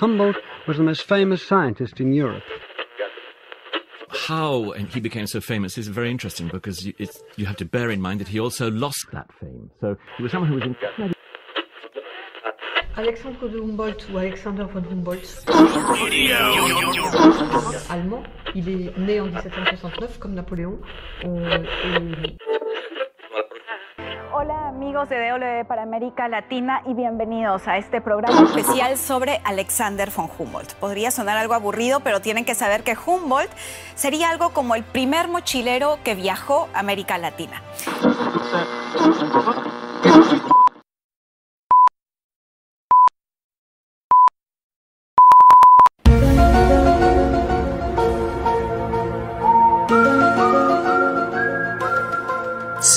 Humboldt was the most famous scientist in Europe. How he became so famous is very interesting because you, you have to bear in mind that he also lost that fame. So he was someone who was incredible. Alexandre de Humboldt ou Alexander von Humboldt. Radio. Allemand. Y 1769 comme Napoleón. Hola amigos de Doble para América Latina y bienvenidos a este programa especial sobre Alexander von Humboldt. Podría sonar algo aburrido, pero tienen que saber que Humboldt sería algo como el primer mochilero que viajó a América Latina.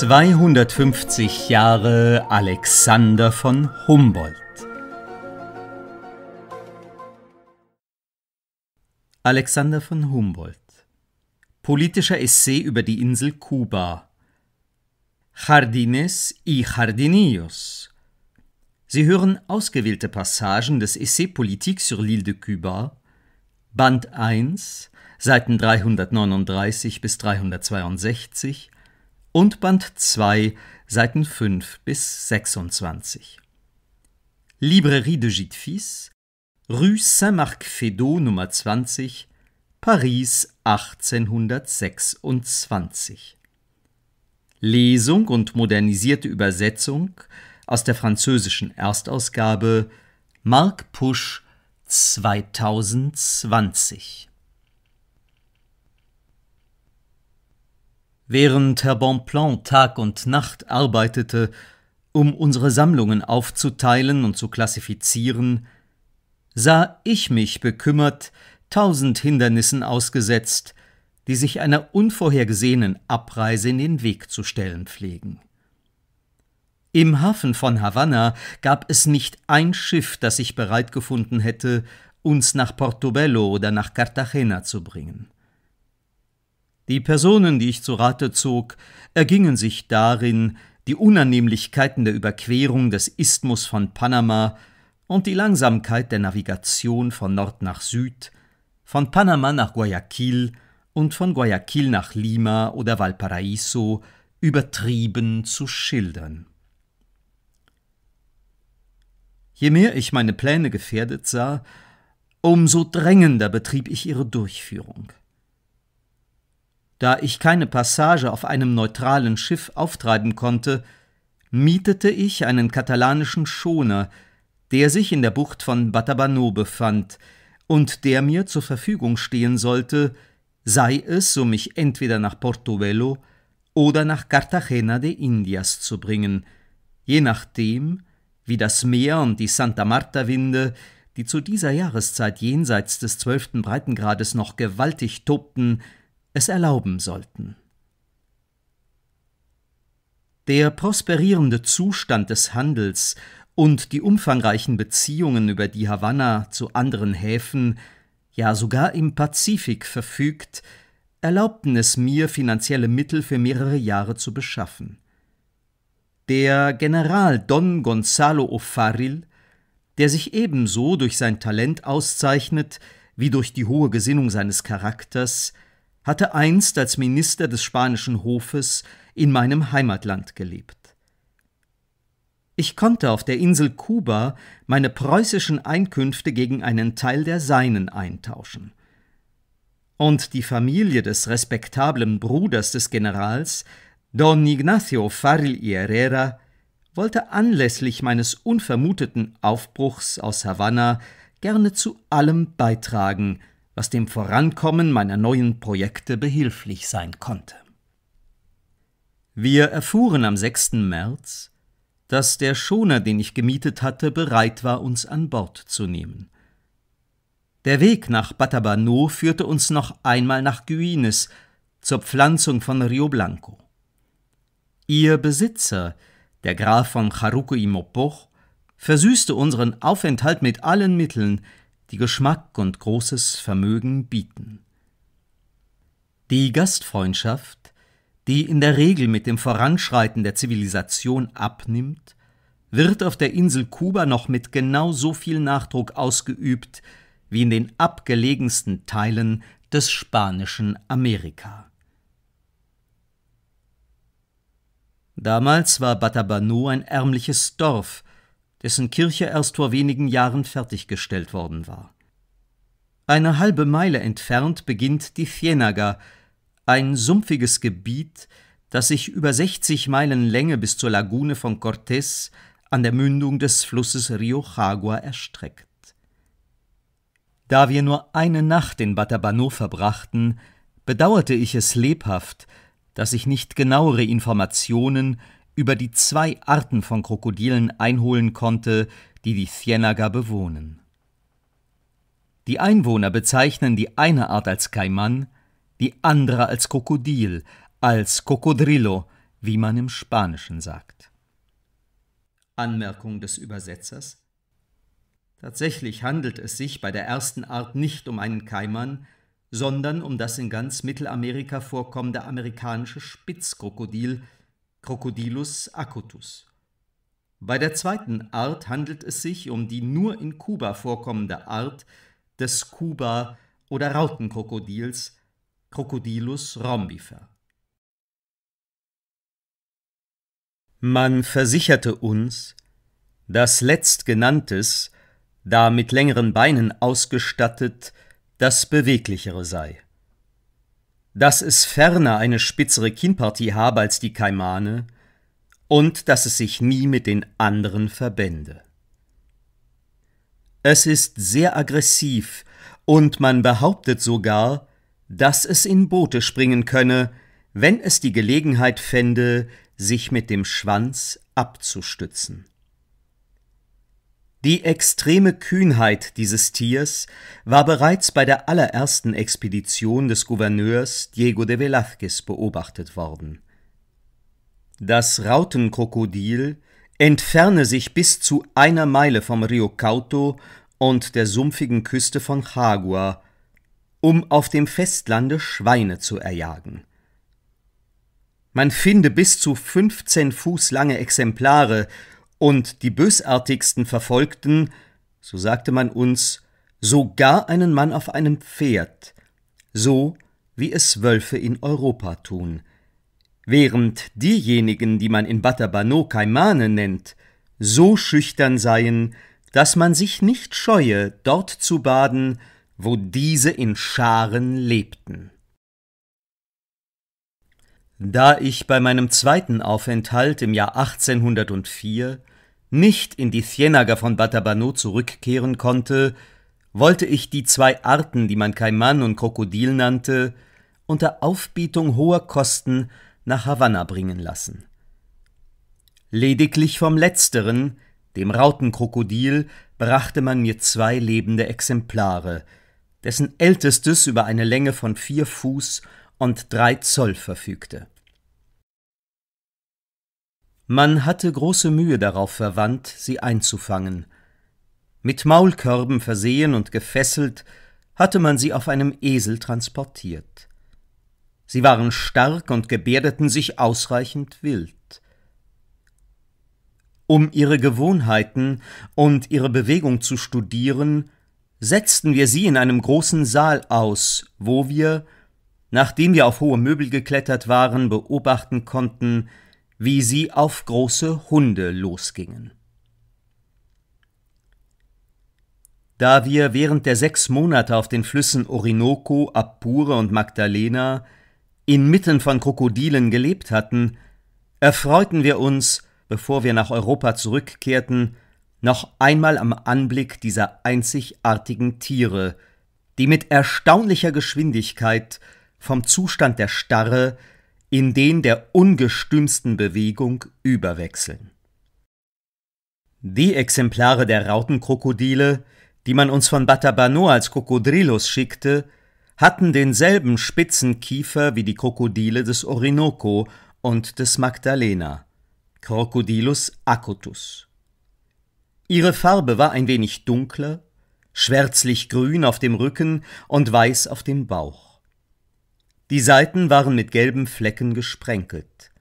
250 Jahre Alexander von Humboldt Alexander von Humboldt Politischer Essay über die Insel Kuba Jardines y Jardinillos Sie hören ausgewählte Passagen des Essay Politique sur l'île de Cuba, Band 1, Seiten 339 bis 362 und Band 2, Seiten 5 bis 26. Librairie de Gitfis, Rue Saint-Marc-Fédot Nummer 20, Paris 1826. Lesung und modernisierte Übersetzung aus der französischen Erstausgabe Marc Pusch 2020. Während Herr Bonpland Tag und Nacht arbeitete, um unsere Sammlungen aufzuteilen und zu klassifizieren, sah ich mich bekümmert, tausend Hindernissen ausgesetzt, die sich einer unvorhergesehenen Abreise in den Weg zu stellen pflegen. Im Hafen von Havanna gab es nicht ein Schiff, das sich bereit gefunden hätte, uns nach Portobello oder nach Cartagena zu bringen. Die Personen, die ich zu Rate zog, ergingen sich darin, die Unannehmlichkeiten der Überquerung des Isthmus von Panama und die Langsamkeit der Navigation von Nord nach Süd, von Panama nach Guayaquil und von Guayaquil nach Lima oder Valparaiso übertrieben zu schildern. Je mehr ich meine Pläne gefährdet sah, umso drängender betrieb ich ihre Durchführung. Da ich keine Passage auf einem neutralen Schiff auftreiben konnte, mietete ich einen katalanischen Schoner, der sich in der Bucht von Batabano befand und der mir zur Verfügung stehen sollte, sei es, um mich entweder nach Portobello oder nach Cartagena de Indias zu bringen, je nachdem, wie das Meer und die Santa Marta-Winde, die zu dieser Jahreszeit jenseits des zwölften Breitengrades noch gewaltig tobten, es erlauben sollten. Der prosperierende Zustand des Handels und die umfangreichen Beziehungen über die Havanna zu anderen Häfen, ja sogar im Pazifik verfügt, erlaubten es mir, finanzielle Mittel für mehrere Jahre zu beschaffen. Der General Don Gonzalo O'Farrill, der sich ebenso durch sein Talent auszeichnet wie durch die hohe Gesinnung seines Charakters, hatte einst als Minister des spanischen Hofes in meinem Heimatland gelebt. Ich konnte auf der Insel Kuba meine preußischen Einkünfte gegen einen Teil der seinen eintauschen. Und die Familie des respektablen Bruders des Generals, Don Ignacio Faril y Herrera, wollte anlässlich meines unvermuteten Aufbruchs aus Havanna gerne zu allem beitragen, was dem Vorankommen meiner neuen Projekte behilflich sein konnte. Wir erfuhren am 6. März, dass der Schoner, den ich gemietet hatte, bereit war, uns an Bord zu nehmen. Der Weg nach Batabano führte uns noch einmal nach Guines zur Pflanzung von Rio Blanco. Ihr Besitzer, der Graf von Charuco y Mopoch, versüßte unseren Aufenthalt mit allen Mitteln, die Geschmack und großes Vermögen bieten. Die Gastfreundschaft, die in der Regel mit dem Voranschreiten der Zivilisation abnimmt, wird auf der Insel Kuba noch mit genau so viel Nachdruck ausgeübt wie in den abgelegensten Teilen des spanischen Amerika. Damals war Batabano ein ärmliches Dorf, dessen Kirche erst vor wenigen Jahren fertiggestellt worden war. Eine halbe Meile entfernt beginnt die Fienaga, ein sumpfiges Gebiet, das sich über 60 Meilen Länge bis zur Lagune von Cortés an der Mündung des Flusses Rio Jagua erstreckt. Da wir nur eine Nacht in Batabano verbrachten, bedauerte ich es lebhaft, dass ich nicht genauere Informationen über die zwei Arten von Krokodilen einholen konnte, die die Thienager bewohnen. Die Einwohner bezeichnen die eine Art als Kaiman, die andere als Krokodil, als Cocodrillo, wie man im Spanischen sagt. Anmerkung des Übersetzers Tatsächlich handelt es sich bei der ersten Art nicht um einen Kaiman, sondern um das in ganz Mittelamerika vorkommende amerikanische Spitzkrokodil, Crocodilus acutus. Bei der zweiten Art handelt es sich um die nur in Kuba vorkommende Art des Kuba- oder Rautenkrokodils Crocodilus rhombifer. Man versicherte uns, dass letztgenanntes, da mit längeren Beinen ausgestattet, das beweglichere sei dass es ferner eine spitzere Kinnpartie habe als die Kaimane und dass es sich nie mit den anderen verbände. Es ist sehr aggressiv und man behauptet sogar, dass es in Boote springen könne, wenn es die Gelegenheit fände, sich mit dem Schwanz abzustützen. Die extreme Kühnheit dieses Tiers war bereits bei der allerersten Expedition des Gouverneurs Diego de Velazquez beobachtet worden. Das Rautenkrokodil entferne sich bis zu einer Meile vom Rio Cauto und der sumpfigen Küste von Jagua, um auf dem Festlande Schweine zu erjagen. Man finde bis zu 15 Fuß lange Exemplare und die bösartigsten verfolgten, so sagte man uns, sogar einen Mann auf einem Pferd, so wie es Wölfe in Europa tun, während diejenigen, die man in Batabano Kaimane nennt, so schüchtern seien, dass man sich nicht scheue, dort zu baden, wo diese in Scharen lebten. Da ich bei meinem zweiten Aufenthalt im Jahr 1804 nicht in die Cienaga von Batabano zurückkehren konnte, wollte ich die zwei Arten, die man Kaiman und Krokodil nannte, unter Aufbietung hoher Kosten nach Havanna bringen lassen. Lediglich vom letzteren, dem Rautenkrokodil, brachte man mir zwei lebende Exemplare, dessen ältestes über eine Länge von vier Fuß und drei Zoll verfügte. Man hatte große Mühe darauf verwandt, sie einzufangen. Mit Maulkörben versehen und gefesselt, hatte man sie auf einem Esel transportiert. Sie waren stark und gebärdeten sich ausreichend wild. Um ihre Gewohnheiten und ihre Bewegung zu studieren, setzten wir sie in einem großen Saal aus, wo wir, nachdem wir auf hohe Möbel geklettert waren, beobachten konnten, wie sie auf große Hunde losgingen. Da wir während der sechs Monate auf den Flüssen Orinoco, Apure und Magdalena inmitten von Krokodilen gelebt hatten, erfreuten wir uns, bevor wir nach Europa zurückkehrten, noch einmal am Anblick dieser einzigartigen Tiere, die mit erstaunlicher Geschwindigkeit vom Zustand der Starre in den der ungestümsten Bewegung überwechseln. Die Exemplare der Rautenkrokodile, die man uns von Batabano als Krokodrilos schickte, hatten denselben spitzen Kiefer wie die Krokodile des Orinoco und des Magdalena, Crocodilus acutus. Ihre Farbe war ein wenig dunkler, schwärzlich grün auf dem Rücken und weiß auf dem Bauch. Die Seiten waren mit gelben Flecken gesprenkelt.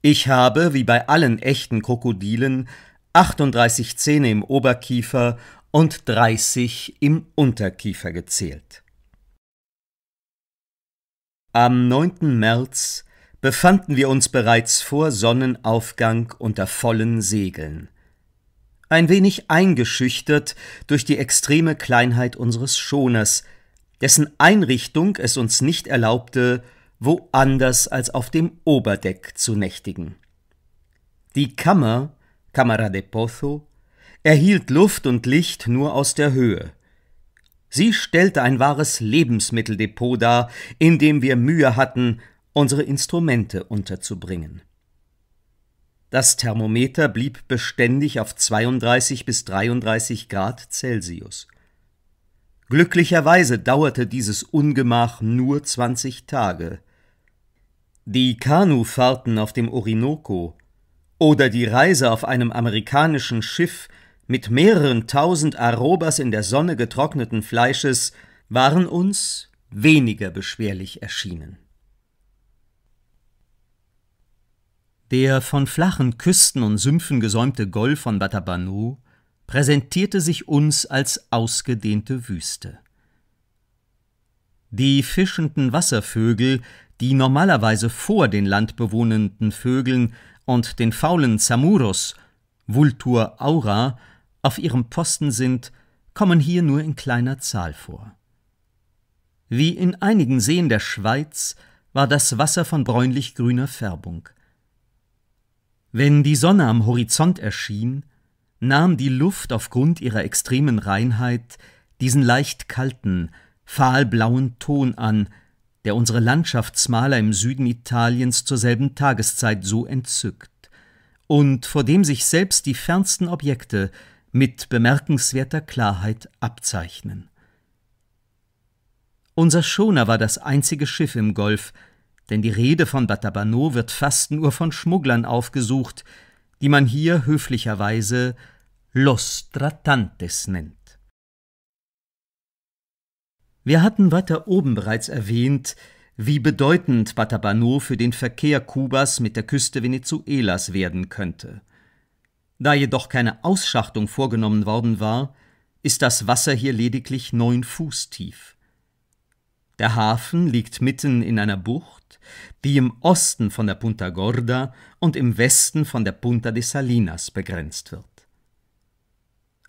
Ich habe, wie bei allen echten Krokodilen, 38 Zähne im Oberkiefer und 30 im Unterkiefer gezählt. Am 9. März befanden wir uns bereits vor Sonnenaufgang unter vollen Segeln. Ein wenig eingeschüchtert durch die extreme Kleinheit unseres Schoners, dessen Einrichtung es uns nicht erlaubte, woanders als auf dem Oberdeck zu nächtigen. Die Kammer, Camara de Pozo, erhielt Luft und Licht nur aus der Höhe. Sie stellte ein wahres Lebensmitteldepot dar, in dem wir Mühe hatten, unsere Instrumente unterzubringen. Das Thermometer blieb beständig auf 32 bis 33 Grad Celsius. Glücklicherweise dauerte dieses Ungemach nur zwanzig Tage. Die Kanufahrten auf dem Orinoco oder die Reise auf einem amerikanischen Schiff mit mehreren tausend Arobas in der Sonne getrockneten Fleisches waren uns weniger beschwerlich erschienen. Der von flachen Küsten und Sümpfen gesäumte Golf von Batabanu präsentierte sich uns als ausgedehnte Wüste. Die fischenden Wasservögel, die normalerweise vor den landbewohnenden Vögeln und den faulen Zamuros, Vultur aura, auf ihrem Posten sind, kommen hier nur in kleiner Zahl vor. Wie in einigen Seen der Schweiz war das Wasser von bräunlich-grüner Färbung. Wenn die Sonne am Horizont erschien, nahm die Luft aufgrund ihrer extremen Reinheit diesen leicht kalten, fahlblauen Ton an, der unsere Landschaftsmaler im Süden Italiens zur selben Tageszeit so entzückt und vor dem sich selbst die fernsten Objekte mit bemerkenswerter Klarheit abzeichnen. Unser Schoner war das einzige Schiff im Golf, denn die Rede von Batabano wird fast nur von Schmugglern aufgesucht, die man hier höflicherweise Los Tratantes nennt. Wir hatten weiter oben bereits erwähnt, wie bedeutend Batabano für den Verkehr Kubas mit der Küste Venezuelas werden könnte. Da jedoch keine Ausschachtung vorgenommen worden war, ist das Wasser hier lediglich neun Fuß tief. Der Hafen liegt mitten in einer Bucht, die im Osten von der Punta Gorda und im Westen von der Punta de Salinas begrenzt wird.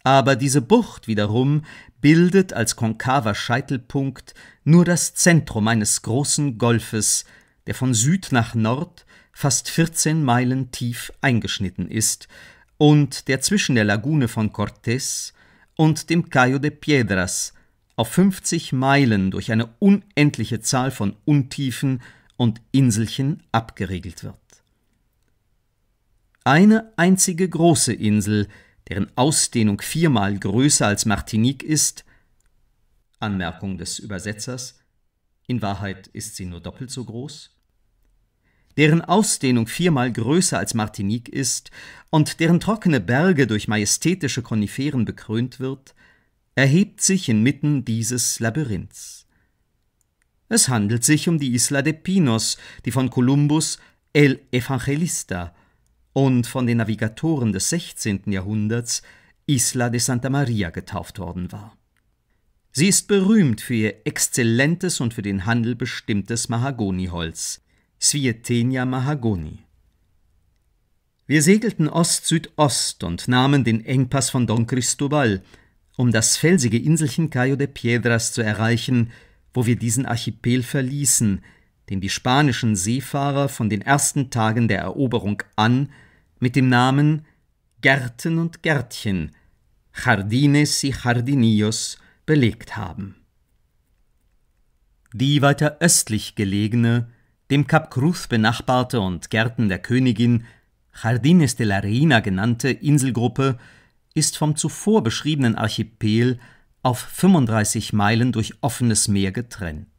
Aber diese Bucht wiederum bildet als konkaver Scheitelpunkt nur das Zentrum eines großen Golfes, der von Süd nach Nord fast 14 Meilen tief eingeschnitten ist und der zwischen der Lagune von Cortés und dem Cayo de Piedras auf 50 Meilen durch eine unendliche Zahl von Untiefen und Inselchen abgeriegelt wird. Eine einzige große Insel, deren Ausdehnung viermal größer als Martinique ist, Anmerkung des Übersetzers, in Wahrheit ist sie nur doppelt so groß, deren Ausdehnung viermal größer als Martinique ist und deren trockene Berge durch majestätische Koniferen bekrönt wird, erhebt sich inmitten dieses Labyrinths. Es handelt sich um die Isla de Pinos, die von Kolumbus El Evangelista und von den Navigatoren des 16. Jahrhunderts Isla de Santa Maria getauft worden war. Sie ist berühmt für ihr exzellentes und für den Handel bestimmtes Mahagoniholz, Svietenia mahagoni. Wir segelten Ost-Südost und nahmen den Engpass von Don Cristobal, um das felsige Inselchen Cayo de Piedras zu erreichen, wo wir diesen Archipel verließen, den die spanischen Seefahrer von den ersten Tagen der Eroberung an mit dem Namen Gärten und Gärtchen, Jardines y Jardinillos, belegt haben. Die weiter östlich gelegene, dem Kap Cruz benachbarte und Gärten der Königin, Jardines de la Reina genannte Inselgruppe ist vom zuvor beschriebenen Archipel auf 35 Meilen durch offenes Meer getrennt.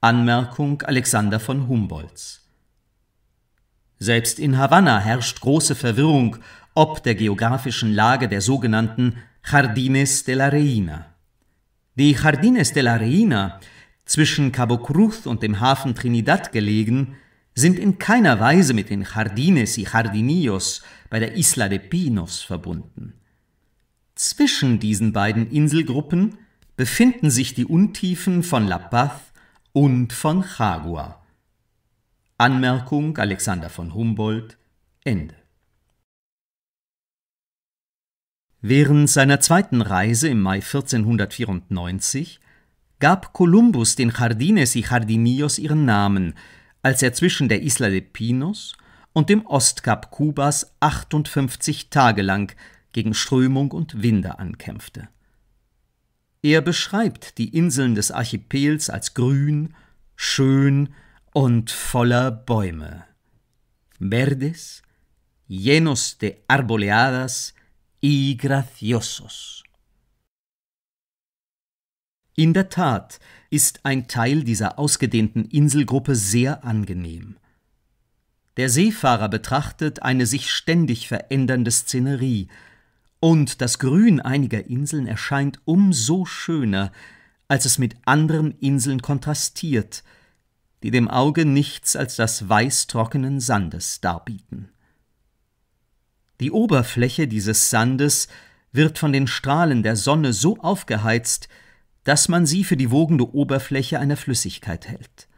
Anmerkung Alexander von Humboldts Selbst in Havanna herrscht große Verwirrung ob der geografischen Lage der sogenannten Jardines de la Reina. Die Jardines de la Reina, zwischen Cabo Cruz und dem Hafen Trinidad gelegen, sind in keiner Weise mit den Jardines y Jardinillos bei der Isla de Pinos verbunden. Zwischen diesen beiden Inselgruppen befinden sich die Untiefen von La Paz und von Chagua. Anmerkung Alexander von Humboldt Ende. Während seiner zweiten Reise im Mai 1494 gab Kolumbus den Jardines y Jardinillos ihren Namen, als er zwischen der Isla de Pinos und dem Ostkap Kubas 58 Tage lang gegen Strömung und Winde ankämpfte. Er beschreibt die Inseln des Archipels als grün, schön und voller Bäume. Verdes, llenos de arboleadas y graciosos. In der Tat ist ein Teil dieser ausgedehnten Inselgruppe sehr angenehm. Der Seefahrer betrachtet eine sich ständig verändernde Szenerie, und das Grün einiger Inseln erscheint umso schöner, als es mit anderen Inseln kontrastiert, die dem Auge nichts als das Weiß trockenen Sandes darbieten. Die Oberfläche dieses Sandes wird von den Strahlen der Sonne so aufgeheizt, dass man sie für die wogende Oberfläche einer Flüssigkeit hält.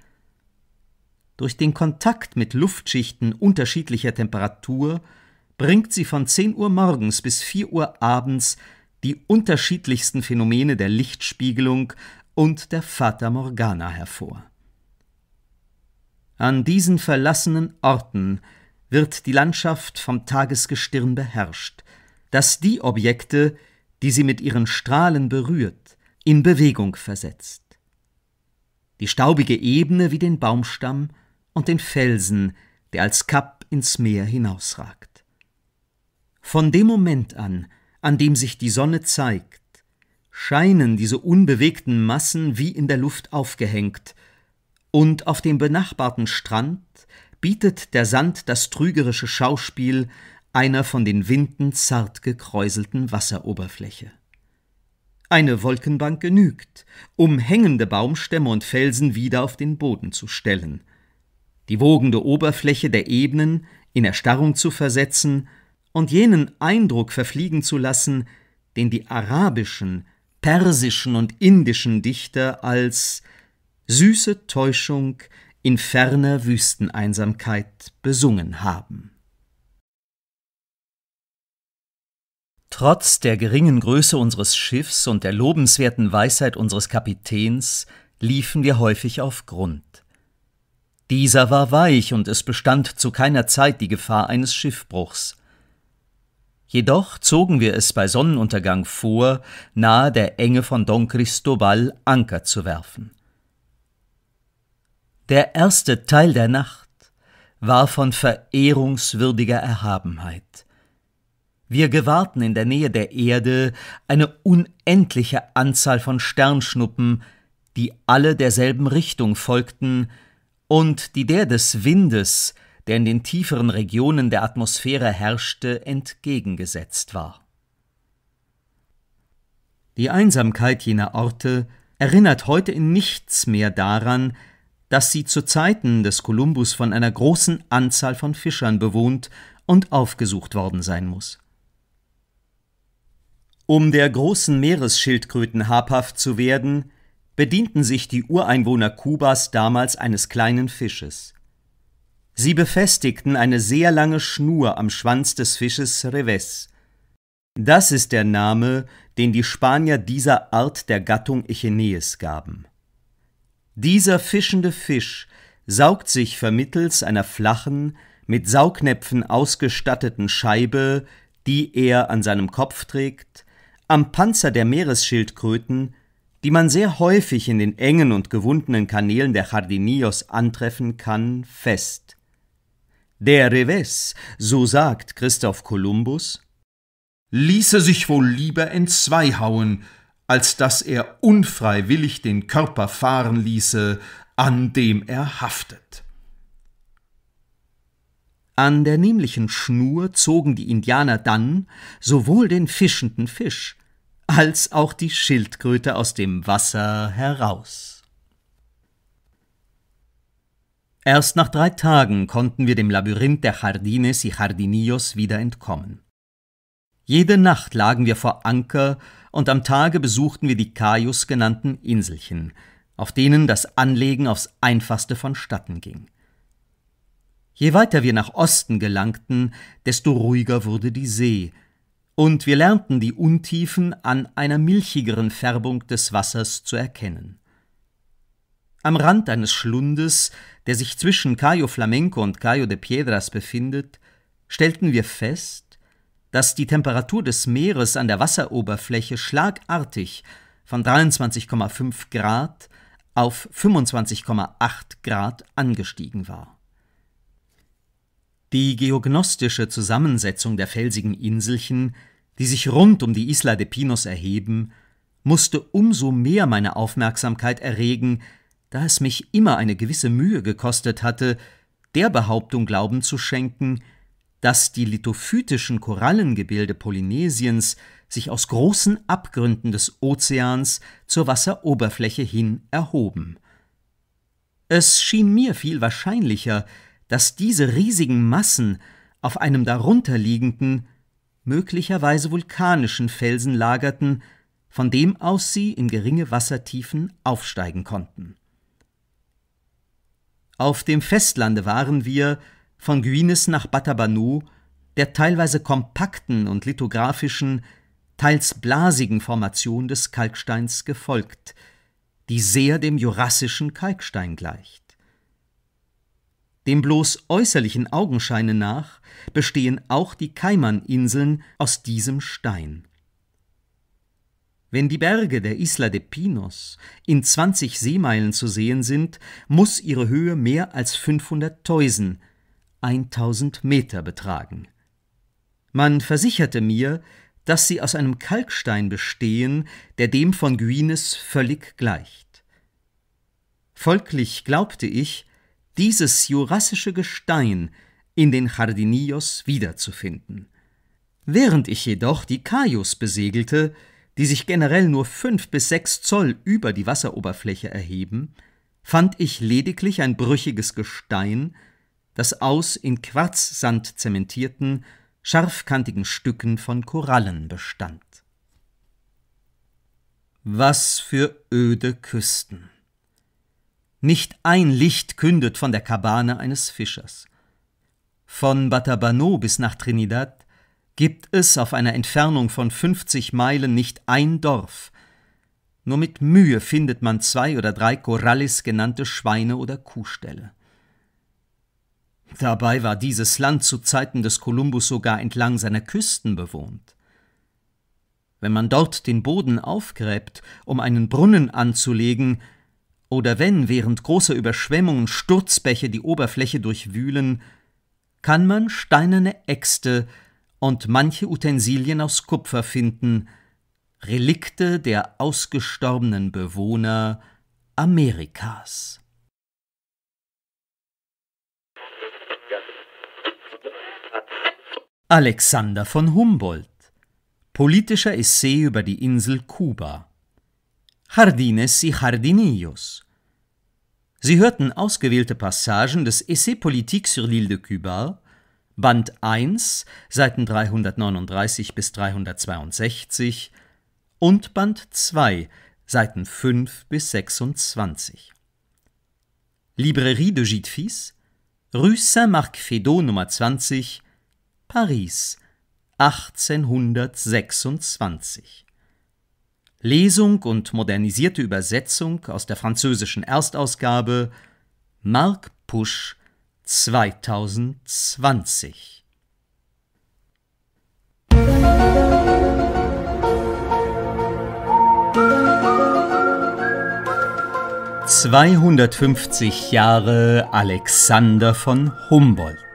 Durch den Kontakt mit Luftschichten unterschiedlicher Temperatur bringt sie von 10 Uhr morgens bis 4 Uhr abends die unterschiedlichsten Phänomene der Lichtspiegelung und der Fata Morgana hervor. An diesen verlassenen Orten wird die Landschaft vom Tagesgestirn beherrscht, das die Objekte, die sie mit ihren Strahlen berührt, in Bewegung versetzt. Die staubige Ebene wie den Baumstamm und den Felsen, der als Kapp ins Meer hinausragt. Von dem Moment an, an dem sich die Sonne zeigt, scheinen diese unbewegten Massen wie in der Luft aufgehängt, und auf dem benachbarten Strand bietet der Sand das trügerische Schauspiel einer von den Winden zart gekräuselten Wasseroberfläche. Eine Wolkenbank genügt, um hängende Baumstämme und Felsen wieder auf den Boden zu stellen, die wogende Oberfläche der Ebenen in Erstarrung zu versetzen und jenen Eindruck verfliegen zu lassen, den die arabischen, persischen und indischen Dichter als süße Täuschung in ferner Wüsteneinsamkeit besungen haben. Trotz der geringen Größe unseres Schiffs und der lobenswerten Weisheit unseres Kapitäns liefen wir häufig auf Grund. Dieser war weich und es bestand zu keiner Zeit die Gefahr eines Schiffbruchs. Jedoch zogen wir es bei Sonnenuntergang vor, nahe der Enge von Don Cristobal Anker zu werfen. Der erste Teil der Nacht war von verehrungswürdiger Erhabenheit. Wir gewahrten in der Nähe der Erde eine unendliche Anzahl von Sternschnuppen, die alle derselben Richtung folgten und die der des Windes, der in den tieferen Regionen der Atmosphäre herrschte, entgegengesetzt war. Die Einsamkeit jener Orte erinnert heute in nichts mehr daran, dass sie zu Zeiten des Kolumbus von einer großen Anzahl von Fischern bewohnt und aufgesucht worden sein muss. Um der großen Meeresschildkröten habhaft zu werden, bedienten sich die Ureinwohner Kubas damals eines kleinen Fisches. Sie befestigten eine sehr lange Schnur am Schwanz des Fisches Reves. Das ist der Name, den die Spanier dieser Art der Gattung Echenees gaben. Dieser fischende Fisch saugt sich vermittels einer flachen, mit Saugnäpfen ausgestatteten Scheibe, die er an seinem Kopf trägt, am Panzer der Meeresschildkröten, die man sehr häufig in den engen und gewundenen Kanälen der Jardinillos antreffen kann, fest. Der Reves, so sagt Christoph Kolumbus, ließe sich wohl lieber entzweihauen, als dass er unfreiwillig den Körper fahren ließe, an dem er haftet. An der nämlichen Schnur zogen die Indianer dann sowohl den fischenden Fisch als auch die Schildkröte aus dem Wasser heraus. Erst nach drei Tagen konnten wir dem Labyrinth der Jardines y Jardinillos wieder entkommen. Jede Nacht lagen wir vor Anker und am Tage besuchten wir die Cayus genannten Inselchen, auf denen das Anlegen aufs einfachste vonstatten ging. Je weiter wir nach Osten gelangten, desto ruhiger wurde die See, und wir lernten die Untiefen an einer milchigeren Färbung des Wassers zu erkennen. Am Rand eines Schlundes, der sich zwischen Cayo Flamenco und Cayo de Piedras befindet, stellten wir fest, dass die Temperatur des Meeres an der Wasseroberfläche schlagartig von 23,5 Grad auf 25,8 Grad angestiegen war. Die geognostische Zusammensetzung der felsigen Inselchen, die sich rund um die Isla de Pinos erheben, musste umso mehr meine Aufmerksamkeit erregen, da es mich immer eine gewisse Mühe gekostet hatte, der Behauptung Glauben zu schenken, dass die lithophytischen Korallengebilde Polynesiens sich aus großen Abgründen des Ozeans zur Wasseroberfläche hin erhoben. Es schien mir viel wahrscheinlicher, dass diese riesigen Massen auf einem darunterliegenden, möglicherweise vulkanischen Felsen lagerten, von dem aus sie in geringe Wassertiefen aufsteigen konnten. Auf dem Festlande waren wir, von Guines nach Batabanu, der teilweise kompakten und lithografischen, teils blasigen Formation des Kalksteins gefolgt, die sehr dem jurassischen Kalkstein gleicht. Dem bloß äußerlichen Augenscheine nach bestehen auch die Kaimaninseln aus diesem Stein wenn die Berge der Isla de Pinos in 20 Seemeilen zu sehen sind, muss ihre Höhe mehr als 500 Teusen, 1000 Meter betragen. Man versicherte mir, dass sie aus einem Kalkstein bestehen, der dem von Guines völlig gleicht. Folglich glaubte ich, dieses jurassische Gestein in den Jardinillos wiederzufinden. Während ich jedoch die Cayos besegelte, die sich generell nur fünf bis sechs Zoll über die Wasseroberfläche erheben, fand ich lediglich ein brüchiges Gestein, das aus in Quarzsand zementierten, scharfkantigen Stücken von Korallen bestand. Was für öde Küsten! Nicht ein Licht kündet von der Kabane eines Fischers. Von Batabano bis nach Trinidad gibt es auf einer Entfernung von 50 Meilen nicht ein Dorf. Nur mit Mühe findet man zwei oder drei Corallis genannte Schweine- oder Kuhställe. Dabei war dieses Land zu Zeiten des Kolumbus sogar entlang seiner Küsten bewohnt. Wenn man dort den Boden aufgräbt, um einen Brunnen anzulegen, oder wenn während großer Überschwemmungen Sturzbäche die Oberfläche durchwühlen, kann man steinerne Äxte und manche Utensilien aus Kupfer finden, Relikte der ausgestorbenen Bewohner Amerikas. Alexander von Humboldt Politischer Essay über die Insel Kuba Jardines y Jardinillos Sie hörten ausgewählte Passagen des Essay politique sur l'île de Cuba Band 1, Seiten 339 bis 362 und Band 2, Seiten 5 bis 26. Librairie de Gitfis, Rue Saint-Marc-Fédot Nummer 20, Paris, 1826. Lesung und modernisierte Übersetzung aus der französischen Erstausgabe Marc Pusch 2020. Zweihundertfünfzig Jahre Alexander von Humboldt